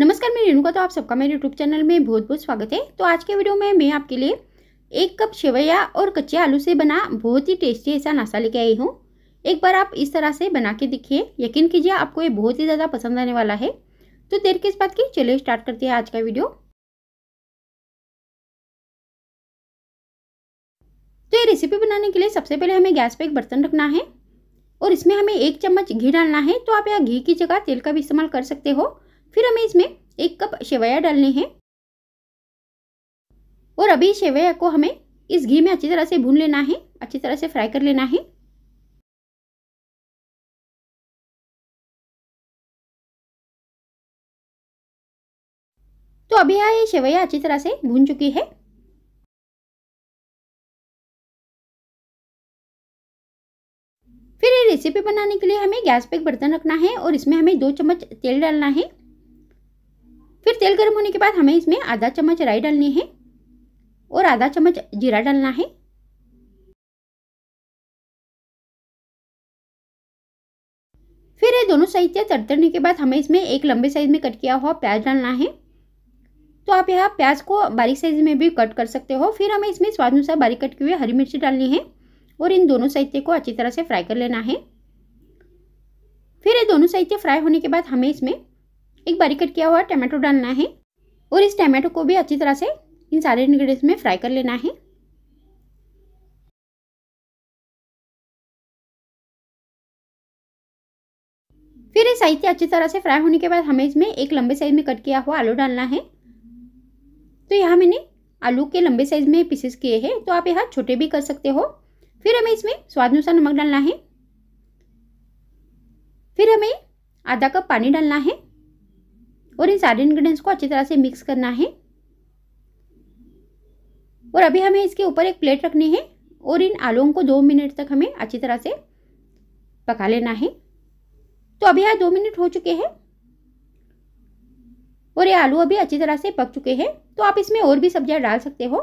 नमस्कार मैं रेणुका तो आप सबका मेरे यूट्यूब चैनल में बहुत बहुत स्वागत है तो आज के वीडियो में मैं आपके लिए एक कप शेवैया और कच्चे आलू से बना बहुत ही टेस्टी ऐसा नाश्ता लेके आई हूँ एक बार आप इस तरह से बना के देखिए यकीन कीजिए आपको ये बहुत ही ज़्यादा पसंद आने वाला है तो देर के इस बात की चलिए स्टार्ट करते हैं आज का वीडियो तो ये रेसिपी बनाने के लिए सबसे पहले हमें गैस पर एक बर्तन रखना है और इसमें हमें एक चम्मच घी डालना है तो आप यहाँ घी की जगह तेल का भी इस्तेमाल कर सकते हो फिर हमें इसमें एक कप शेवया डालने हैं और अभी शेवया को हमें इस घी में अच्छी तरह से भून लेना है अच्छी तरह से फ्राई कर लेना है तो अभी यह शेवया अच्छी तरह से भून चुकी है फिर ये रेसिपी बनाने के लिए हमें गैस पे एक बर्तन रखना है और इसमें हमें दो चम्मच तेल डालना है फिर तेल गर्म होने के बाद हमें इसमें आधा चम्मच राई डालनी है और आधा चम्मच जीरा डालना है फिर ये दोनों साइज से तड़तड़ने के बाद हमें इसमें एक लंबे साइज में कट किया हुआ प्याज डालना है तो आप यहाँ प्याज को बारीक साइज में भी कट कर सकते हो फिर हमें इसमें स्वाद अनुसार बारीक कट की हुई हरी मिर्ची डालनी है और इन दोनों साहित्य को अच्छी तरह से फ्राई कर लेना है फिर ये दोनों साहित्य फ्राई होने के बाद हमें इसमें एक बारीक कट किया हुआ टमाटो डालना है और इस टमाटो को भी अच्छी तरह से इन सारे इन्ग्रीडियंट्स में फ्राई कर लेना है फिर इस आई अच्छी तरह से फ्राई होने के बाद हमें इसमें एक लंबे साइज में कट किया हुआ आलू डालना है तो यहाँ मैंने आलू के लंबे साइज में पीसेस किए हैं तो आप यहाँ छोटे भी कर सकते हो फिर हमें इसमें स्वाद अनुसार नमक डालना है फिर हमें आधा कप पानी डालना है और इन सारे इन्ग्रीडियंट्स को अच्छी तरह से मिक्स करना है और अभी हमें इसके ऊपर एक प्लेट रखनी है और इन आलूओं को दो मिनट तक हमें अच्छी तरह से पका लेना है तो अभी यहाँ दो मिनट हो चुके हैं और ये आलू अभी अच्छी तरह से पक चुके हैं तो आप इसमें और भी सब्जियां डाल सकते हो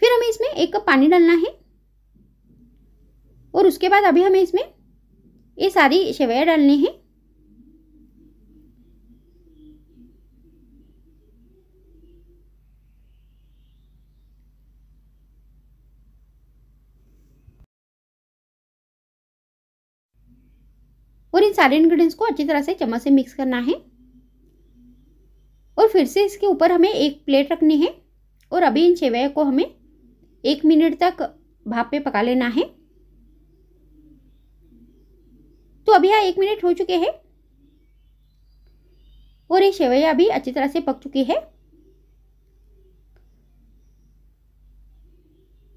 फिर हमें इसमें एक कप पानी डालना है और उसके बाद अभी हमें इसमें ये सारी शेवया डालनी है और इन सारे इन्ग्रीडियंट्स को अच्छी तरह से चम्मच से मिक्स करना है और फिर से इसके ऊपर हमें एक प्लेट रखनी है और अभी इन सेवैया को हमें एक मिनट तक भाप पे पका लेना है तो अभी यहाँ एक मिनट हो चुके हैं और ये सेवैया भी अच्छी तरह से पक चुकी है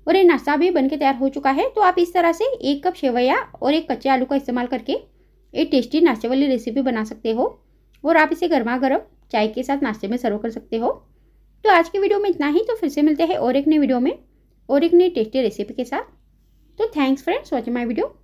और ये नाश्ता भी बनके तैयार हो चुका है तो आप इस तरह से एक कप सेवैया और एक कच्चे आलू का इस्तेमाल करके एक टेस्टी नाश्ते वाली रेसिपी बना सकते हो और आप इसे गर्मा गर्म चाय के साथ नाश्ते में सर्व कर सकते हो तो आज के वीडियो में इतना ही तो फिर से मिलते हैं और एक नई वीडियो में और एक नई टेस्टी रेसिपी के साथ तो thanks friends watching my video